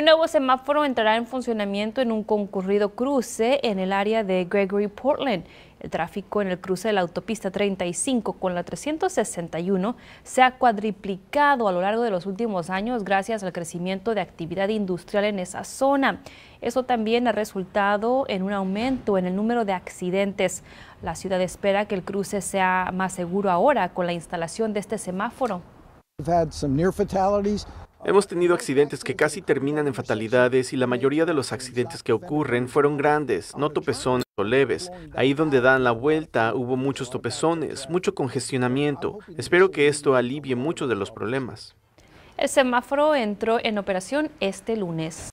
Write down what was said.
un nuevo semáforo entrará en funcionamiento en un concurrido cruce en el área de Gregory Portland. El tráfico en el cruce de la autopista 35 con la 361 se ha cuadriplicado a lo largo de los últimos años gracias al crecimiento de actividad industrial en esa zona. Eso también ha resultado en un aumento en el número de accidentes. La ciudad espera que el cruce sea más seguro ahora con la instalación de este semáforo. Hemos tenido accidentes que casi terminan en fatalidades y la mayoría de los accidentes que ocurren fueron grandes, no topezones o leves. Ahí donde dan la vuelta hubo muchos topezones, mucho congestionamiento. Espero que esto alivie muchos de los problemas. El semáforo entró en operación este lunes.